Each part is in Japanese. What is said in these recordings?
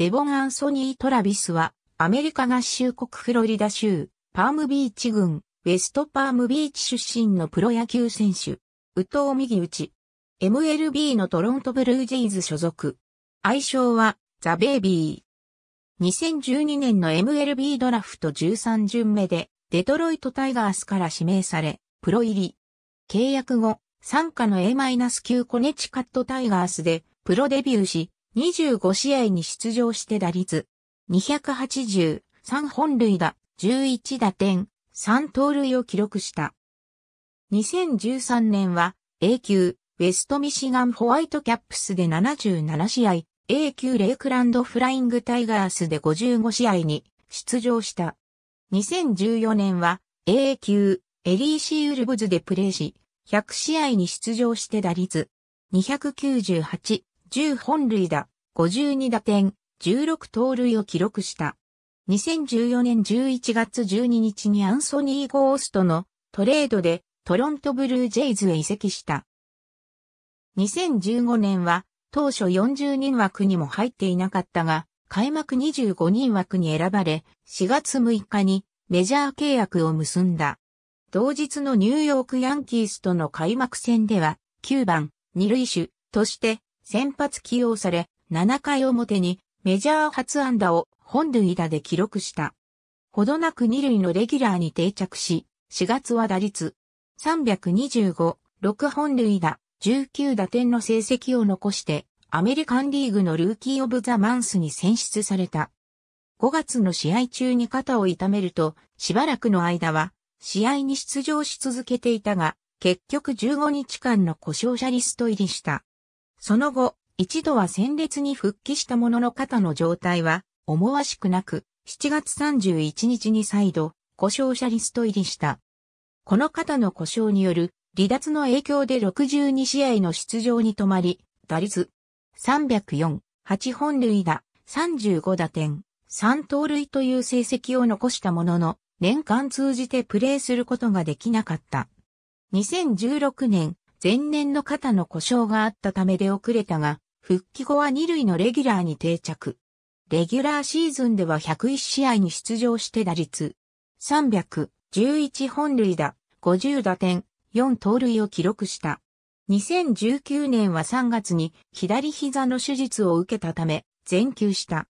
デボン・アンソニー・トラビスは、アメリカ合衆国フロリダ州、パームビーチ郡、ウェストパームビーチ出身のプロ野球選手、宇藤右打ち、MLB のトロントブルージェイズ所属。愛称は、ザ・ベイビー。2012年の MLB ドラフト13巡目で、デトロイトタイガースから指名され、プロ入り。契約後、参加の A-9 コネチカットタイガースで、プロデビューし、25試合に出場して打率、2 8 3本塁打、11打点、3盗塁を記録した。2013年は A 級ウェストミシガンホワイトキャップスで77試合、A 級レイクランドフライングタイガースで55試合に出場した。2014年は A 級エリーシーウルブズでプレーし、100試合に出場して打率298、10本塁打、52打点、16盗塁を記録した。2014年11月12日にアンソニー・ゴーストのトレードでトロントブルージェイズへ移籍した。2015年は当初40人枠にも入っていなかったが、開幕25人枠に選ばれ、4月6日にメジャー契約を結んだ。同日のニューヨークヤンキースとの開幕戦では、9番、二塁手として先発起用され、7回表にメジャー初安打を本塁打で記録した。ほどなく2塁のレギュラーに定着し、4月は打率325、6本塁打、19打点の成績を残して、アメリカンリーグのルーキー・オブ・ザ・マンスに選出された。5月の試合中に肩を痛めると、しばらくの間は、試合に出場し続けていたが、結局15日間の故障者リスト入りした。その後、一度は戦列に復帰したものの肩の状態は思わしくなく、7月31日に再度、故障者リスト入りした。この肩の故障による離脱の影響で62試合の出場に止まり、打率304、8本塁打、35打点、3盗塁という成績を残したものの、年間通じてプレーすることができなかった。2016年前年の肩の故障があったためで遅れたが、復帰後は二塁のレギュラーに定着。レギュラーシーズンでは101試合に出場して打率311本塁打、50打点、4盗塁を記録した。2019年は3月に左膝の手術を受けたため全休した。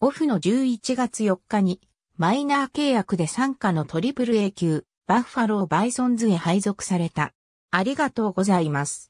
オフの11月4日にマイナー契約で参加のトリプル A 級バッファローバイソンズへ配属された。ありがとうございます。